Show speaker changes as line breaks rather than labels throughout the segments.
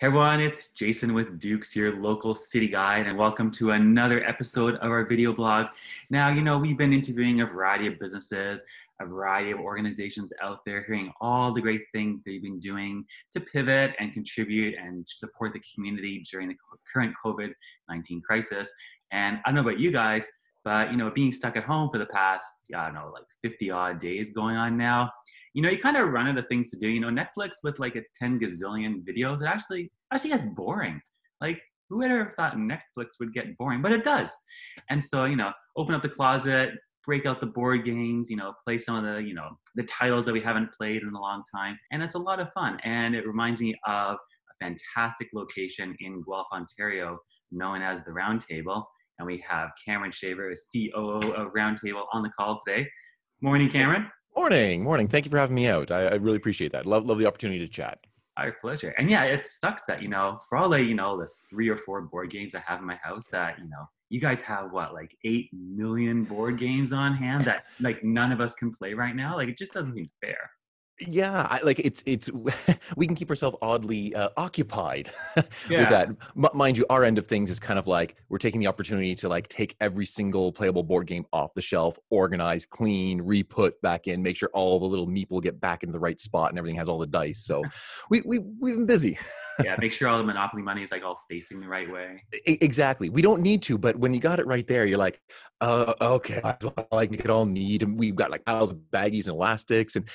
Hey everyone, it's Jason with Dukes, your local city guide, and welcome to another episode of our video blog. Now, you know, we've been interviewing a variety of businesses, a variety of organizations out there, hearing all the great things they've been doing to pivot and contribute and support the community during the current COVID 19 crisis. And I don't know about you guys, but, you know, being stuck at home for the past, I don't know, like 50 odd days going on now, you know, you kind of run out of things to do. You know, Netflix with like its 10 gazillion videos, it actually actually gets boring. Like, who would ever thought Netflix would get boring? But it does. And so, you know, open up the closet, break out the board games, you know, play some of the, you know, the titles that we haven't played in a long time. And it's a lot of fun. And it reminds me of a fantastic location in Guelph, Ontario, known as the Roundtable. And we have Cameron Shaver, COO of Roundtable, on the call today.
Morning, Cameron. Morning, morning. Thank you for having me out. I, I really appreciate that. Love, love the opportunity to chat. My
pleasure. And yeah, it sucks that you know, for all the you know, the three or four board games I have in my house, that you know, you guys have what like eight million board games on hand that like none of us can play right now. Like it just doesn't seem fair
yeah I, like it's it's we can keep ourselves oddly uh, occupied yeah. with that M- mind you our end of things is kind of like we're taking the opportunity to like take every single playable board game off the shelf organize clean re-put back in make sure all the little meeple get back into the right spot and everything has all the dice so we, we we've been busy yeah make sure all the monopoly money is like all facing the right way I- exactly we don't need to but when you got it right there you're like uh, okay I, like we could all need and we've got like piles of baggies and elastics and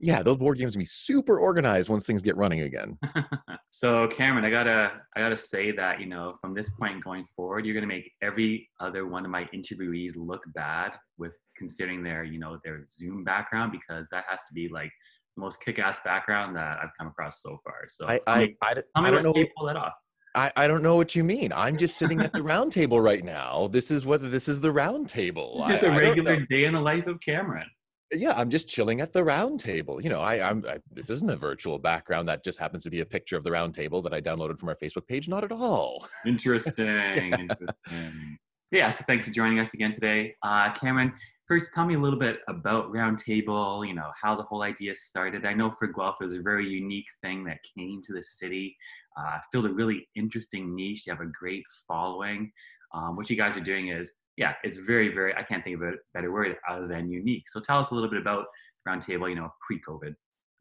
yeah, those board games can be super organized once things get running again.
so Cameron, I gotta I gotta say that, you know, from this point going forward, you're gonna make every other one of my interviewees look bad with considering their, you know, their Zoom background because that has to be like the most kick-ass background that I've come across so far. So I I, I, I, I don't know pull that off.
I, I don't know what you mean. I'm just sitting at the round table right now. This is whether this is the round table. It's just a regular
day in the life of Cameron
yeah i'm just chilling at the round table you know i i'm I, this isn't a virtual background that just happens to be a picture of the round table that i downloaded from our facebook page not at all interesting, yeah. interesting.
yeah so thanks for joining us again today uh, cameron first tell me a little bit about round table you know how the whole idea started i know for guelph it was a very unique thing that came to the city uh, filled a really interesting niche you have a great following um, what you guys are doing is yeah, it's very, very, I can't think of a better word other than unique. So tell us a little bit about Roundtable, you know, pre COVID.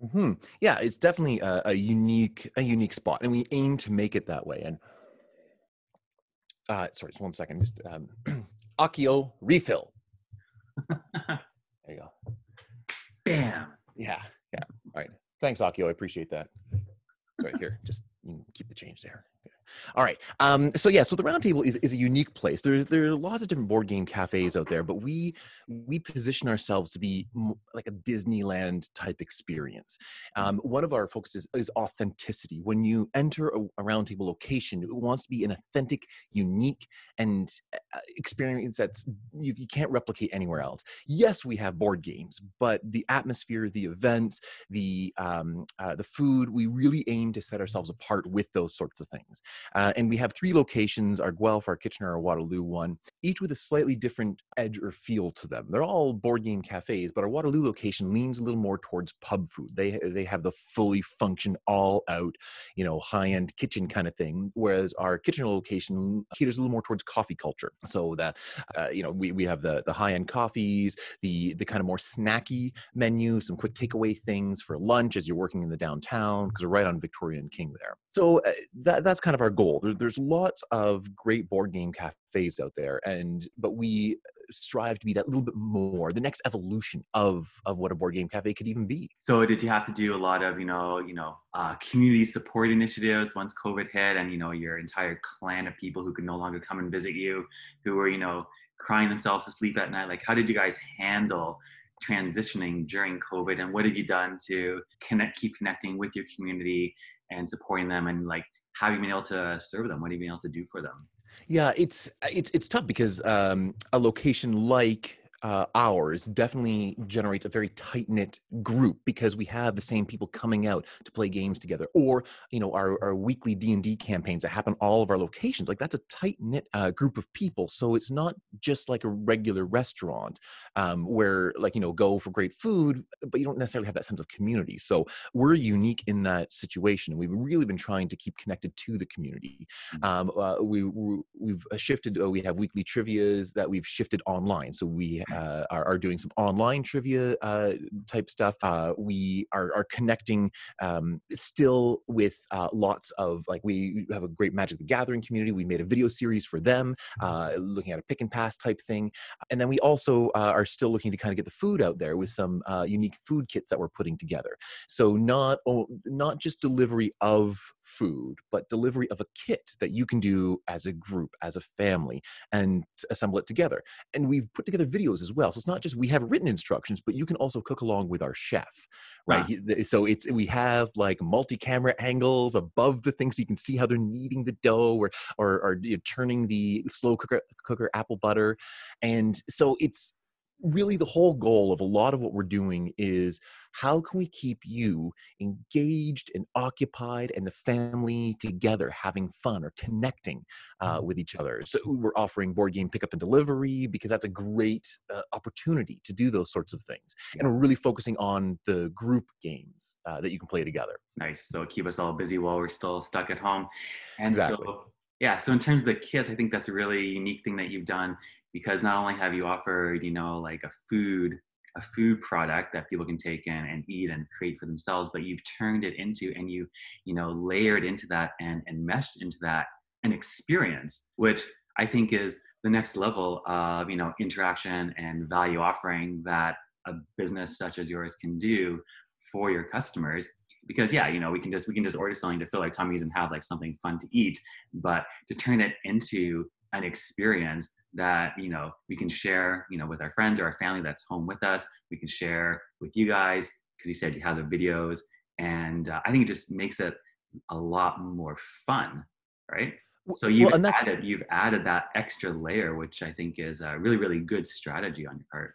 Mm-hmm. Yeah, it's definitely a, a, unique, a unique spot, and we aim to make it that way. And uh, sorry, just one second. Just um, Akio refill. there you go. Bam. Yeah. Yeah. All right. Thanks, Akio. I appreciate that. It's right here. Just keep the change there. All right. Um, so yeah, so the roundtable is, is a unique place. There, there are lots of different board game cafes out there, but we we position ourselves to be like a Disneyland type experience. Um, mm-hmm. one of our focuses is authenticity. When you enter a, a roundtable location, it wants to be an authentic, unique, and uh, experience that's you, you can't replicate anywhere else. Yes, we have board games, but the atmosphere, the events, the um, uh, the food, we really aim to set ourselves apart with those sorts of things. Uh, and we have three locations our Guelph, our Kitchener, our Waterloo one each with a slightly different edge or feel to them. They're all board game cafes, but our Waterloo location leans a little more towards pub food. They they have the fully function, all out, you know, high end kitchen kind of thing. Whereas our kitchen location caters a little more towards coffee culture. So that uh, you know we, we have the the high end coffees, the the kind of more snacky menu, some quick takeaway things for lunch as you're working in the downtown because we're right on Victoria and King there. So uh, that that's kind of our goal. There, there's lots of great board game cafes phased out there and but we uh, strive to be that little bit more the next evolution of of what a board game cafe could even be
so did you have to do a lot of you know you know uh, community support initiatives once covid hit and you know your entire clan of people who could no longer come and visit you who were you know crying themselves to sleep at night like how did you guys handle transitioning during covid and what have you done to connect keep connecting with your community and supporting them and like how have you been able to serve them what have you been able to do for them
yeah, it's it's it's tough because um, a location like uh, hours definitely generates a very tight knit group because we have the same people coming out to play games together, or you know our, our weekly D and D campaigns that happen all of our locations. Like that's a tight knit uh, group of people, so it's not just like a regular restaurant um, where like you know go for great food, but you don't necessarily have that sense of community. So we're unique in that situation. We've really been trying to keep connected to the community. Mm. Um, uh, we we've shifted. Uh, we have weekly trivia's that we've shifted online, so we uh, are, are, doing some online trivia uh, type stuff. Uh, we are, are connecting um, still with uh, lots of like we have a great Magic the Gathering community. We made a video series for them, mm-hmm. uh, looking at a pick and pass type thing, and then we also are still looking to kind of get the food out there with some unique food kits that we're putting together. So not not just delivery of food, but delivery of a kit that you can do as a group, as a family, and assemble it together. And we've put together videos as well. So it's not just we have written instructions, but you can also cook along with our chef, right? Wow. Ah. So it's we have like multi-camera angles above the thing, so you can see how they're kneading the dough or or, or you know, turning the slow cooker cooker apple butter, and so it's really the whole goal of a lot of what we're doing is how can we keep you engaged and occupied and the family together having fun or connecting uh, mm-hmm. with each other so we're offering board game pickup and delivery because that's a great uh, opportunity to do those sorts of things and we're really focusing on the group games uh, that you can play together nice
so keep us all busy while we're still stuck at home and exactly. so yeah so in terms of the kids i think that's a really unique thing that you've done because not only have you offered you know like a food a food product that people can take in and eat and create for themselves but you've turned it into and you you know layered into that and and meshed into that an experience which i think is the next level of you know interaction and value offering that a business such as yours can do for your customers because yeah you know we can just we can just order something to fill our tummies and have like something fun to eat but to turn it into an experience that you know we can share you know with our friends or our family that's home with us we can share with you guys because you said you have the videos and uh, i think it just makes it a lot more fun right
so you've well, added
you've added that extra layer which i think is a really really good strategy on your part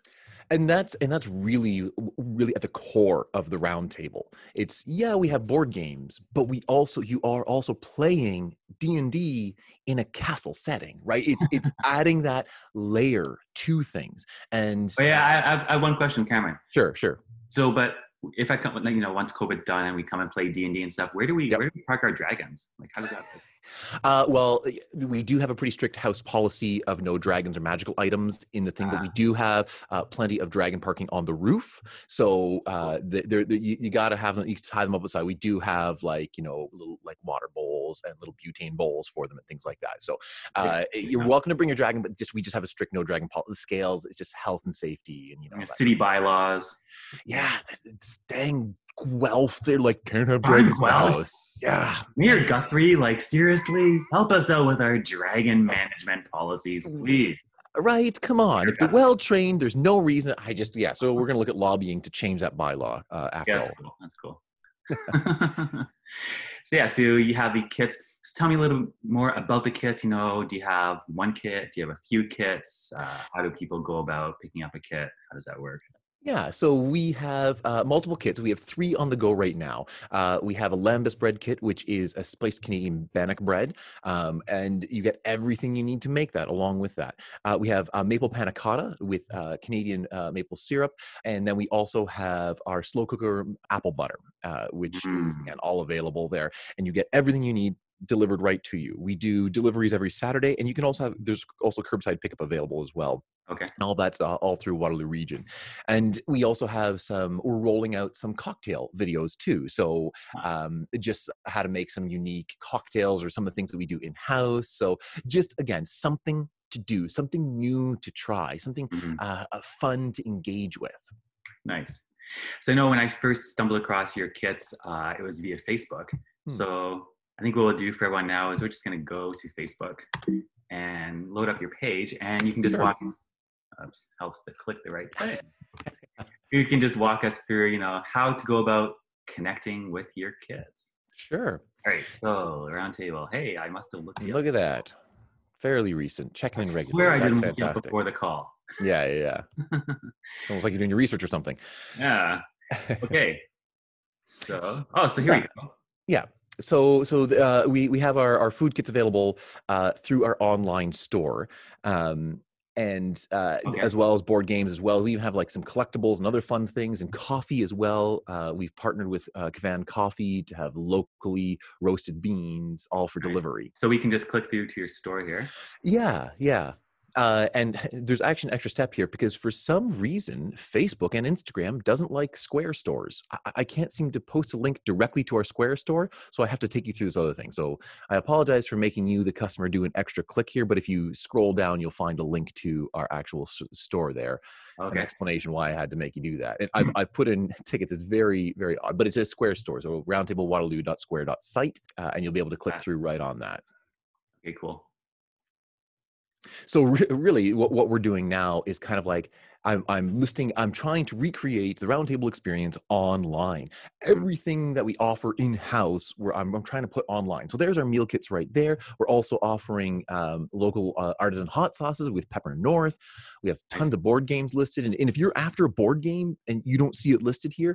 and that's and that's really really at the core of the roundtable it's yeah we have board games but we also you are also playing d&d in a castle setting right it's it's adding that layer to things and
yeah I, I, have one question cameron sure sure so but if i come you know once covid done and we come and play d&d and stuff where do we yep. where do we park our dragons like how does that work?
Uh, well, we do have a pretty strict house policy of no dragons or magical items in the thing, but we ah. do have uh, plenty of dragon parking on the roof. So uh, the, the, the, you, you got to have them, you tie them up outside. We do have like, you know, little like water bowls and little butane bowls for them and things like that. So yeah. Uh, you're welcome to bring your dragon, but just we just have a strict no dragon policy. The scales, it's just health and safety and, you know, city bylaws. Yeah, it's dang Guelph. They're like can't have dragons. Guelph. Yeah. Mayor Guthrie, like seriously, help us out with our dragon management policies, mm. please. Right, come on. If they're well trained, there's no reason. I just yeah. So we're gonna look at lobbying to change that bylaw uh, after yeah, that's
all. Cool. That's cool. so yeah, so you have the kits. Just tell me a little more about the kits. You know, do you have one kit? Do you have a few kits? Uh, how do people go about picking up a kit? How does that work?
Yeah, so we have uh, multiple kits. We have three on the go right now. Uh, we have a lambus bread kit, which is a spiced Canadian bannock bread, um, and you get everything you need to make that along with that. Uh, we have uh, maple panna cotta with uh, Canadian uh, maple syrup, and then we also have our slow cooker um, apple butter, which mm. is again all available there, and you get everything you need delivered right to you. We do deliveries every Saturday, and you can also have there's also curbside pickup available as well. Okay. And all that's uh, all through Waterloo Region, and we also have some. We're rolling out some cocktail videos too. So, um, just how to make some unique cocktails or some of the things that we do in house. So, just again, something to do, something new to try, something mm-hmm. uh, uh fun to engage with.
Nice. So I know when I first stumbled across your kits, uh, it was via Facebook. Hmm. So I think what we'll do for everyone now is we're just going to go to Facebook and load up your page, and you can just walk. Oops, helps to click the right button. you can just walk us through, you know, how to go about connecting with your kids. Sure. All right. So roundtable. Hey, I must have looked. Look up. at that.
Fairly recent. Checking in regularly. Where I didn't look up before the call. Yeah, yeah, yeah. it's almost like you're doing your research or something.
Yeah. Okay. So, oh, so here yeah. we go.
Yeah so so uh, we we have our, our food kits available uh, through our online store um, and uh, okay. as well as board games as well we even have like some collectibles and other fun things and coffee as well uh, we've partnered with uh, Kavan coffee to have locally roasted beans all for all delivery right. so we can just click through to your store here yeah yeah uh, and there's actually an extra step here because for some reason, Facebook and Instagram doesn't like Square stores. I, I, can't seem to post a link directly to our Square store, so I have to take you through this other thing. So I apologize for making you, the customer, do an extra click here, but if you scroll down, you'll find a link to our actual s- store there. Okay. An explanation why I had to make you do that. And I've, I've put in tickets. It's very, very odd, but it says Square store. So roundtablewaterloo.square.site, uh, and you'll be able to click ah. through right on that. Okay, cool so re- really what, what we're doing now is kind of like I'm, I'm listing i'm trying to recreate the roundtable experience online everything that we offer in house where I'm, I'm trying to put online so there's our meal kits right there we're also offering um, local uh, artisan hot sauces with pepper north we have tons of board games listed and, and if you're after a board game and you don't see it listed here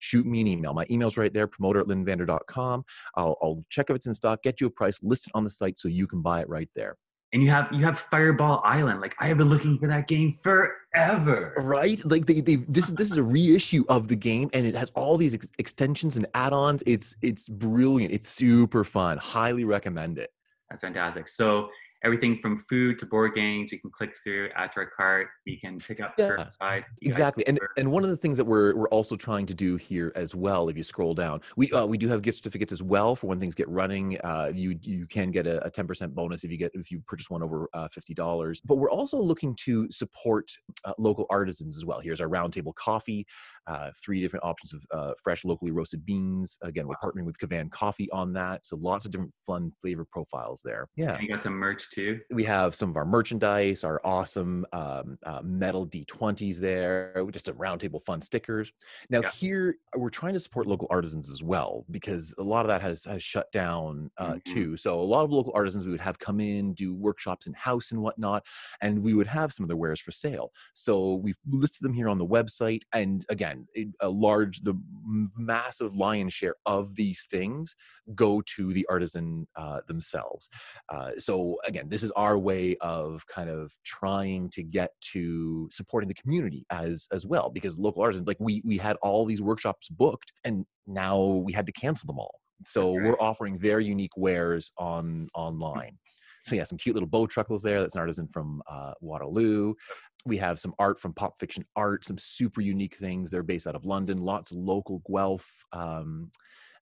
shoot me an email my email's right there promoter at linvander.com I'll, I'll check if it's in stock get you a price list it on the site so you can buy it right there and you have you have Fireball Island. Like I have been looking for that game forever. Right? Like they, they this this is a reissue of the game, and it has all these ex- extensions and add-ons. It's it's brilliant. It's super fun. Highly recommend it.
That's fantastic. So everything from food to board games. You can click through, add to our cart. You can pick up yeah. curbside. Exactly, and
and one of the things that we're we're also trying to do here as well. If you scroll down, we uh, we do have gift certificates as well for when things get running. Uh, you you can get a ten percent bonus if you get if you purchase one over uh, fifty dollars. But we're also looking to support uh, local artisans as well. Here's our roundtable coffee, uh, three different options of uh, fresh locally roasted beans. Again, we're partnering with Kavan Coffee on that, so lots of different fun flavor profiles there. Yeah, and you got some merch too. We have some of our merchandise, our awesome um, uh, metal D20s there, just a roundtable fun stickers. Now yeah. here uh, we're trying to support local artisans as well because a lot of that has has shut down uh, mm-hmm. too. So a lot of local artisans we would have come in, do workshops in house and whatnot, and we would have some of their wares for sale. So we've listed them here on the website, and again, a large, the massive lion's share of these things go to the artisan uh, themselves. Uh, so again again, this is our way of kind of trying to get to supporting the community as as well, because local artisans, like we we had all these workshops booked, and now we had to cancel them all. So right. we're offering their unique wares on online. So yeah, some cute little bow truckles there. That's an artisan from uh, Waterloo. We have some art from Pop Fiction Art, some super unique things. They're based out of London. Lots of local Guelph. Um,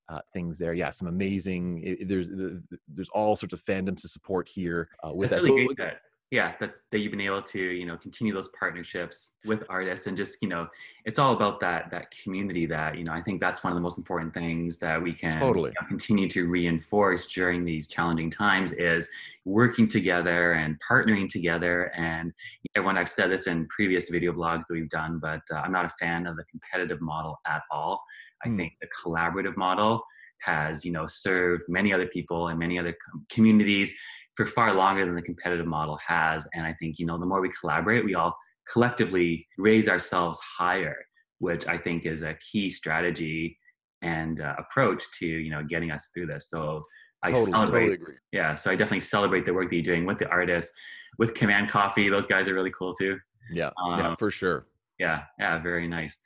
uh, things there. Yeah, some amazing. It, there's there's all sorts of fandoms to support here uh, with that's that. Really so, great that
yeah, that's that you've been able to you know continue those partnerships with artists and just you know it's all about that that community that you know I think that's one of the most important things that we can totally you know, continue to reinforce during these challenging times is working together and partnering together and everyone I've said this in previous video blogs that we've done but uh, I'm not a fan of the competitive model at all I hmm. think the collaborative model has, you know, served many other people and many other com- communities for far longer than the competitive model has. And I think, you know, the more we collaborate, we all collectively raise ourselves higher, which I think is a key strategy and uh, approach to, you know, getting us through this. So
I totally, celebrate. Totally agree.
Yeah. So I definitely celebrate the work that you're doing with the artists, with Command Coffee. Those guys are really cool too. Yeah. Um, yeah, for sure. Yeah, yeah, very nice.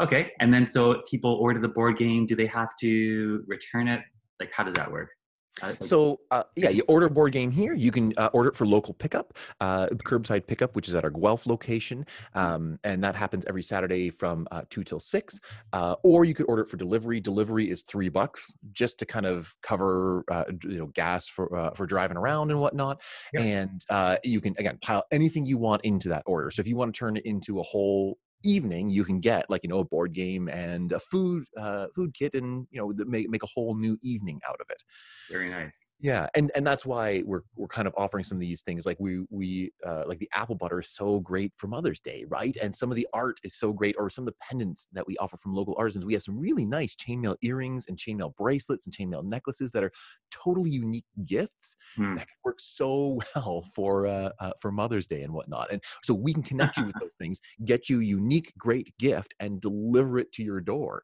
Okay, and then so people order the board game. Do they have to return it? Like, how does that work?
So uh, yeah, you order a board game here. You can uh, order it for local pickup, uh, curbside pickup, which is at our Guelph location, um, and that happens every Saturday from uh, two till six. Uh, or you could order it for delivery. Delivery is three bucks, just to kind of cover uh, you know gas for for driving around and whatnot. And you can again pile anything you want into that order. So if you want to turn it into a whole evening you can get like you know a board game and a food uh, food kit and you know make, make a whole new evening out of it very nice yeah and and that's why we're we're kind of offering some of these things like we we uh, like the apple butter is so great for mother's day right and some of the art is so great or some of the pendants that we offer from local artisans we have some really nice chainmail earrings and chainmail bracelets and chainmail necklaces that are totally unique gifts mm. that work so well for uh, uh, for mother's day and whatnot and so we can connect you with those things get you unique great gift and deliver it to your door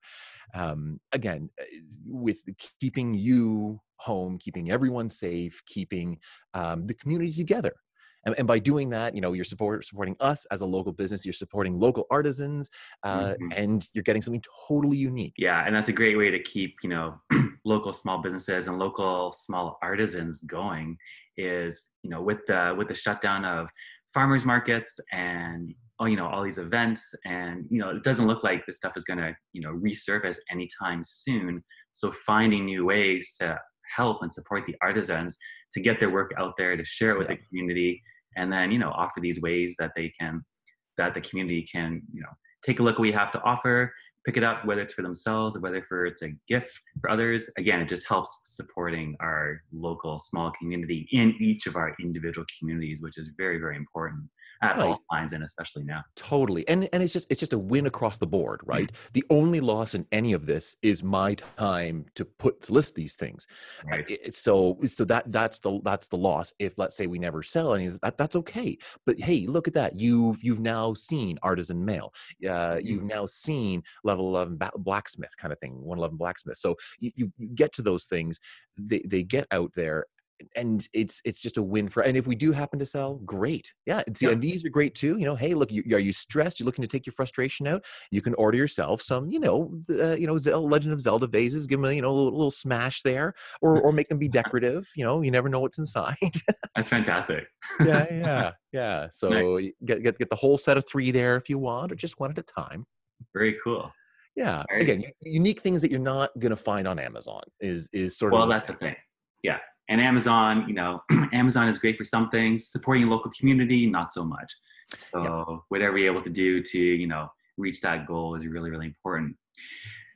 um, again eh, with keeping you home, keeping everyone safe, keeping um, the community together. And, and, by doing that, you know, you're support, supporting us as a local business, you're supporting local artisans, uh, mm-hmm. and you're getting something totally unique.
Yeah, and that's a great way to keep, you know, local small businesses and local small artisans going is, you know, with the with the shutdown of farmers markets and oh, you know, all these events and you know, it doesn't look like this stuff is going to, you know, resurface anytime soon. So finding new ways to help and support the artisans to get their work out there, to share it with yeah. the community, and then you know offer these ways that they can, that the community can you know take a look what we have to offer, pick it up, whether it's for themselves or whether for it's a gift for others. Again, it just helps supporting our local small community in each of our individual communities, which is very very important at right. all times and especially now
totally and and it's just it's just a win across the board mm-hmm. right the only loss in any of this is my time to put to list these things right. so so that that's the that's the loss if let's say we never sell any that, that's okay but hey look at that you've you've now seen artisan mail uh, mm-hmm. you've now seen level 11 blacksmith kind of thing 111 blacksmith so you, you get to those things they, they get out there and it's it's just a win for and if we do happen to sell great yeah, yeah. and these are great too you know hey look you, are you stressed you're looking to take your frustration out you can order yourself some you know uh, you know Zelda, legend of zelda vases give them a you know a little, little smash there or or make them be decorative you know you never know what's inside
that's fantastic
yeah yeah yeah so nice. get, get get the whole set of three there if you want or just one at a time very cool yeah right. again unique things that you're not going to find on amazon is is sort well, of well that's the thing
yeah and Amazon, you know, Amazon is great for some things, supporting local community, not so much. So yep. whatever you're able to do to, you know, reach that goal is really, really important.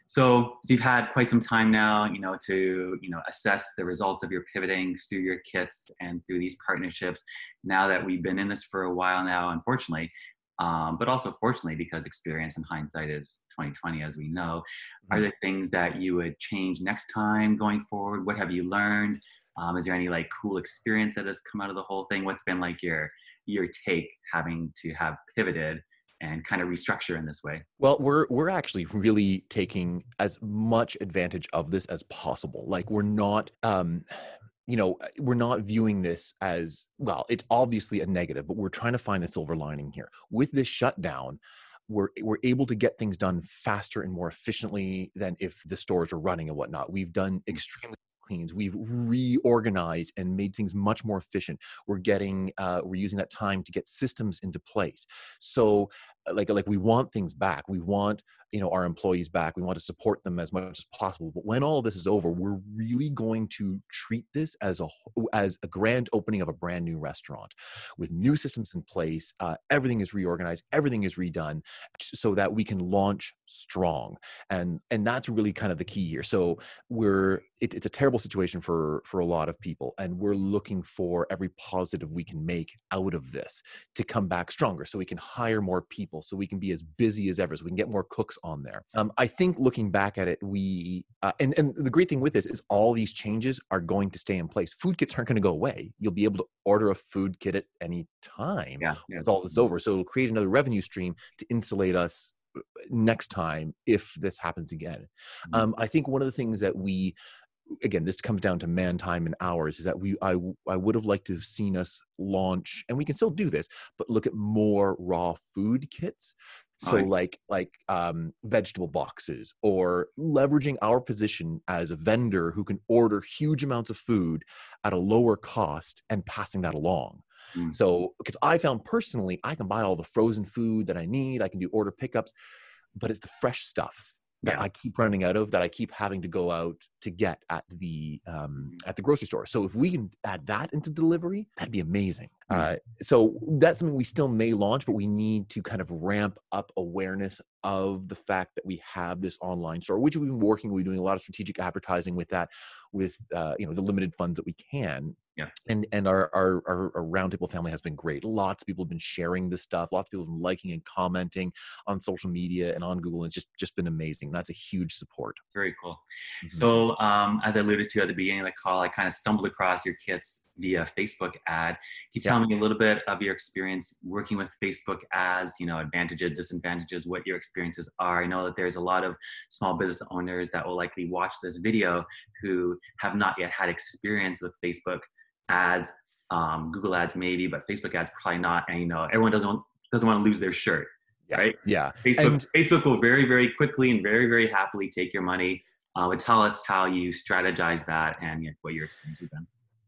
So, so you've had quite some time now, you know, to, you know, assess the results of your pivoting through your kits and through these partnerships. Now that we've been in this for a while now, unfortunately, um, but also fortunately because experience and hindsight is 2020 as we know, mm-hmm. are there things that you would change next time going forward? What have you learned? Um, is there any like cool experience that has come out of the whole thing? What's been like your your take having to have pivoted and kind of restructure in this way?
Well, we're we're actually really taking as much advantage of this as possible. Like we're not um you know, we're not viewing this as well, it's obviously a negative, but we're trying to find the silver lining here. With this shutdown, we're we're able to get things done faster and more efficiently than if the stores are running and whatnot. We've done hmm. extremely cleans. We've reorganized and made things much more efficient. We're getting, uh, we're using that time to get systems into place. So uh, like like we want things back we want you know our employees back we want to support them as much as possible but when all this is over we're really going to treat this as a as a grand opening of a brand new restaurant with new systems in place uh, everything is reorganized everything is redone so that we can launch strong and and that's really kind of the key here so we're it, it's a terrible situation for for a lot of people and we're looking for every positive we can make out of this to come back stronger so we can hire more people so we can be as busy as ever so we can get more cooks on there um, i think looking back at it we uh, and, and the great thing with this is all these changes are going to stay in place food kits aren't going to go away you'll be able to order a food kit at any time yeah, yeah. once all this over so it'll create another revenue stream to insulate us uh, next time if this happens again. Mm-hmm. Um, I think one of the things that we again this comes down to man time and hours is that we i i would have liked to have seen us launch and we can still do this but look at more raw food kits oh, so right. like like um, vegetable boxes or leveraging our position as a vendor who can order huge amounts of food at a lower cost and passing that along mm. so because i found personally i can buy all the frozen food that i need i can do order pickups but it's the fresh stuff that I keep running out of that I keep having to go out to get at the um, mm. at the grocery store. So if we can add that into delivery, that'd be amazing. Uh, so that's something we still may launch, but we need to kind of ramp up awareness of the fact that we have this online store, which we've been working. We're doing a lot of strategic advertising with that, with uh, you know the limited funds that we can. Yeah. And and our, our our, our roundtable family has been great. Lots of people have been sharing this stuff. Lots of people have been liking and commenting on social media and on Google. It's just just been amazing. That's a huge support. Very cool. Mm-hmm.
So um, as I alluded to at the beginning of the call, I kind of stumbled across your kits via Facebook ad. Can you tell tell me a little bit of your experience working with Facebook ads, you know, advantages, disadvantages, what your experiences are. I know that there's a lot of small business owners that will likely watch this video who have not yet had experience with Facebook ads, um, Google ads maybe, but Facebook ads probably not. And you know, everyone doesn't doesn't want to lose their shirt, yeah. right? Yeah. Facebook and- Facebook will very very quickly and very very happily take your money. Uh, but tell us how you strategize that and you know, what your experience has been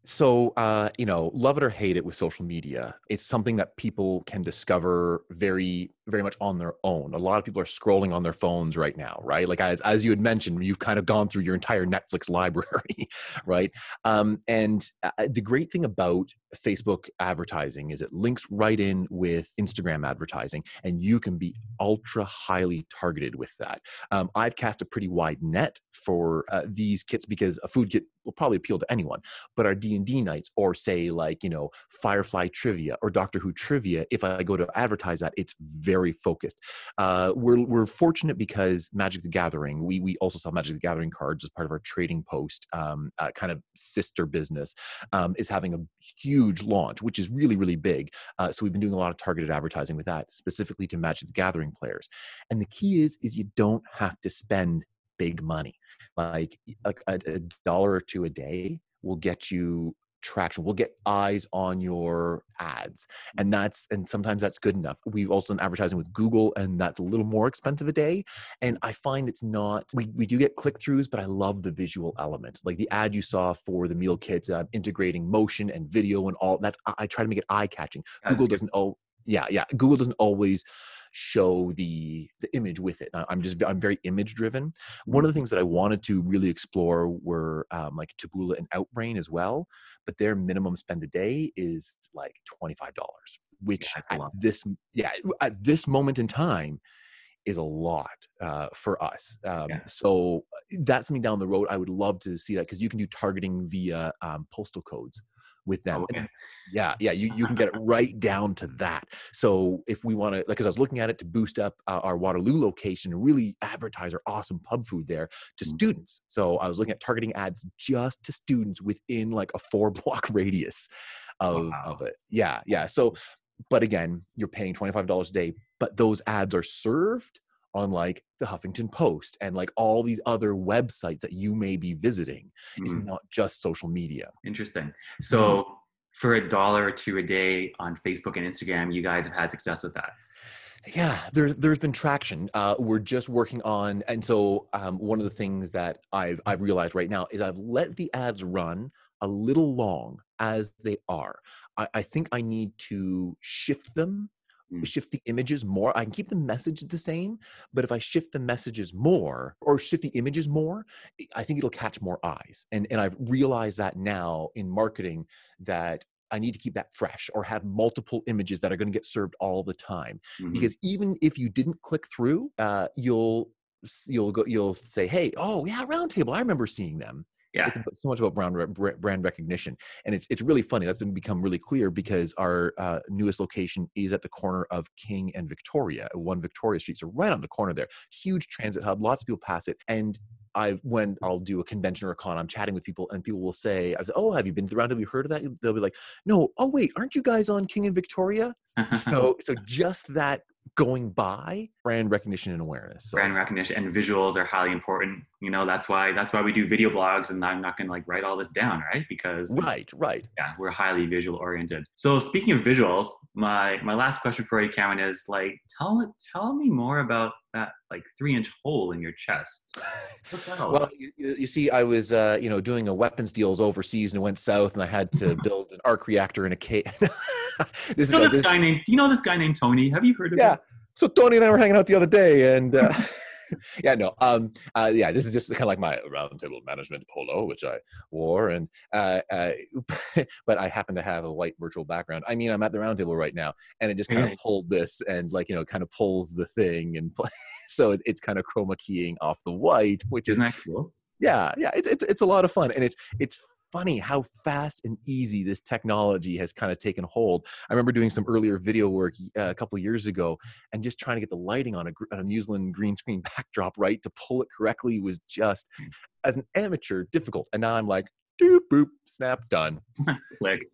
so uh, you know love it or hate it with social media it's something that people can discover very very much on their own a lot of people are scrolling on their phones right now right like as, as you had mentioned you've kind of gone through your entire netflix library right um, and uh, the great thing about Facebook advertising is it links right in with Instagram advertising, and you can be ultra highly targeted with that. Um, I've cast a pretty wide net for uh, these kits because a food kit will probably appeal to anyone. But our D and D nights, or say like you know Firefly trivia or Doctor Who trivia, if I go to advertise that, it's very focused. Uh, we're we're fortunate because Magic the Gathering. We we also sell Magic the Gathering cards as part of our trading post um, uh, kind of sister business. Um, is having a huge huge launch, which is really, really big. Uh, so we've been doing a lot of targeted advertising with that, specifically to Magic the Gathering players. And the key is, is you don't have to spend big money. Like a, a dollar or two a day will get you traction we'll get eyes on your ads and mm-hmm. that's and sometimes that's good enough we've also done advertising with google and that's a little more expensive a day and i find it's not we, we do get click-throughs but i love the visual element like the ad you saw for the meal kits uh, integrating motion and video and all that's I, I try to make it eye-catching google doesn't oh yeah yeah google doesn't always show the the image with it. I'm just I'm very image driven. One of the mm-hmm. things that I wanted to really explore were um, like Taboola and Outbrain as well, but their minimum spend a day is like twenty five dollars, which yeah, at this yeah at this moment in time is a lot uh, for us. Um, yeah. So that's something down the road. I would love to see that because you can do targeting via um, postal codes with them. Okay. Yeah, yeah, you, you can get it right down to that. So if we want to, like, because I was looking at it to boost up uh, our Waterloo location and really advertise our awesome pub food there to mm students. So I was looking at targeting ads just to students within like a four block radius of, wow. of it. Yeah, yeah. So, but again, you're paying $25 a day, but those ads are served on like the Huffington Post and like all these other websites that you may be visiting. Mm. not just social media.
Interesting. Mm-hmm. So for a dollar or two a day on
Facebook and Instagram, you guys have had success with that. Yeah, there, there's been traction. Uh, we're just working on, and so um, one of the things that I've, I've realized right now is I've let the ads run a little long as they are. I, I think I need to shift them mm. shift the images more, I can keep the message the same, but if I shift the messages more or shift the images more, I think it'll catch more eyes. And, and I've realized that now in marketing that I need to keep that fresh or have multiple images that are going to get served all the time. Mm-hmm. Because even if you didn't click through, uh, you'll you'll go you'll say hey oh yeah roundtable i remember seeing them yeah. It's so much about brand, brand recognition. And it's, it's really funny. That's been become really clear because our uh, newest location is at the corner of King and Victoria, one Victoria Street. So right on the corner there, huge transit hub, lots of people pass it. And i when I'll do a convention or a con, I'm chatting with people and people will say, I was, oh, have you been around? Have you heard of that? They'll be like, no, oh wait, aren't you guys on King and Victoria? so so just that going by brand recognition and awareness.
So, brand recognition and visuals are highly important you know that's why that's why we do video blogs and i'm not going to like write all this down right because right right yeah we're highly visual oriented so speaking of visuals my my last question for you cameron is like tell tell me more about that like three inch hole in your chest well
you, you, see i was uh, you know doing a weapons deals overseas and went south and i had to build an arc reactor in a cave this, you know this, guy named do you know this guy named tony have you heard of yeah him? so tony and i were hanging out the other day and uh, yeah, no. Um, uh, yeah, this is just kind of like my roundtable management polo, which I wore, and uh, uh but I happen to have a white virtual background. I mean, I'm at the roundtable right now, and it just kind of mm-hmm. pulled this, and like you know, kind of pulls the thing, and play. so it's, it's kind of chroma keying off the white, which Isn't is cool? Yeah, yeah, it's it's it's a lot of fun, and it's it's funny how fast and easy this technology has kind of taken hold. I remember doing some earlier video work uh, a couple years ago and just trying to get the lighting on a, on a green screen backdrop right to pull it correctly was just, hmm. as an amateur, difficult. And now I'm like, doop, boop, snap, done. click.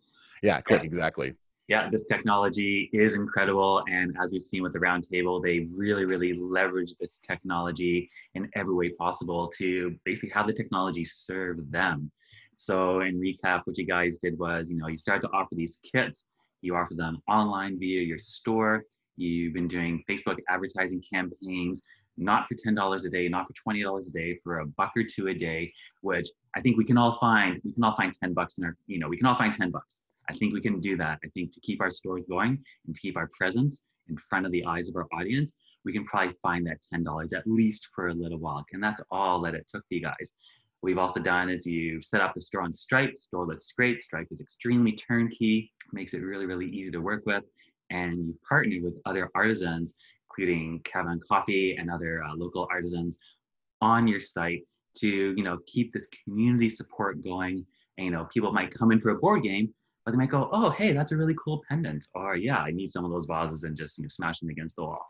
Yeah, click, yeah. exactly. Yeah, this
technology is incredible. And as we've seen with the roundtable, they really, really leverage this technology in every way possible to basically have the technology serve them. So in recap, what you guys did was, you know, you started to offer these kits. You offer them online via your store. You've been doing Facebook advertising campaigns, not for $10 a day, not for $20 a day, for a buck or two a day, which I think we can all find, we can all find 10 bucks in our, you know, we can all find 10 bucks. I think we can do that. I think to keep our stores going and to keep our presence in front of the eyes of our audience, we can probably find that $10 at least for a little while. And that's all that it took for you guys we've also done is you set up the store on Stripe. Store looks great. Stripe is extremely turnkey, makes it really, really easy to work with. And you've partnered with other artisans, including Kevin Coffee and other uh, local artisans on your site to, you know, keep this community support going. And, you know, people might come in for a board game, but they might go, oh, hey, that's a really cool pendant. Or, yeah, I need some of those vases and just, you know, smash them against the wall.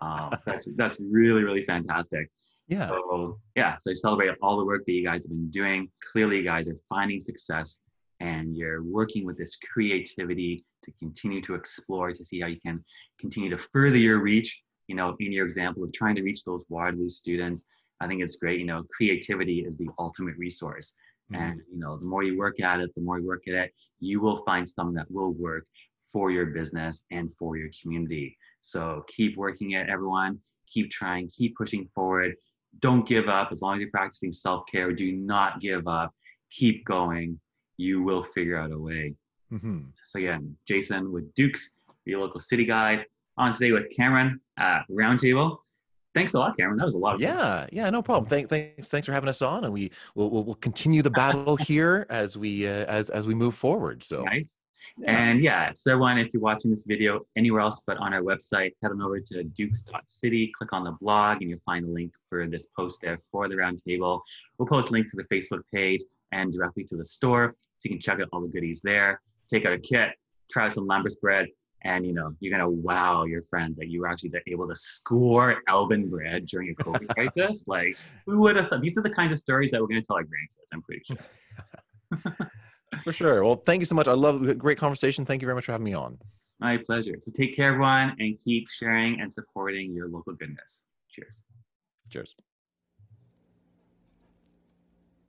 Um, that's, that's really, really fantastic. Yeah. So yeah, so I celebrate all the work that you guys have been doing. Clearly, you guys are finding success and you're working with this creativity to continue to explore to see how you can continue to further your reach. You know, in your example of trying to reach those widely students, I think it's great. You know, creativity is the ultimate resource. Mm-hmm. And you know, the more you work at it, the more you work at it, you will find something that will work for your business and for your community. So keep working at everyone, keep trying, keep pushing forward don't give up. As long as you're practicing self care, do not give up. Keep going. You will figure out a way. Mm-hmm. So, again, Jason with Dukes, your local city guide, on today with Cameron at Roundtable. Thanks a lot, Cameron.
That was a lot of fun. Yeah, yeah, no problem. Thank, thanks, thanks for having us on, and we will we'll, we'll, continue the battle here as we uh, as as we move forward. So, nice. And yeah, so everyone, if you're watching
this video anywhere else but on our website, head on over to dukes.city, click on the blog, and you'll find a link for this post there for the roundtable. We'll post links to the Facebook page and directly to the store, so you can check out all the goodies there. Take out a kit, try some Lambert's bread, and you know you're gonna wow your friends that you were actually able to score Elvin bread during a COVID crisis. Like who would have thought? These are the kinds of stories that we're gonna tell our grandkids. I'm pretty sure.
For sure. Well, thank you so much. I love the great conversation. Thank you very much for having me on. My
pleasure. So take care, everyone, and keep sharing and supporting your local goodness. Cheers. Cheers.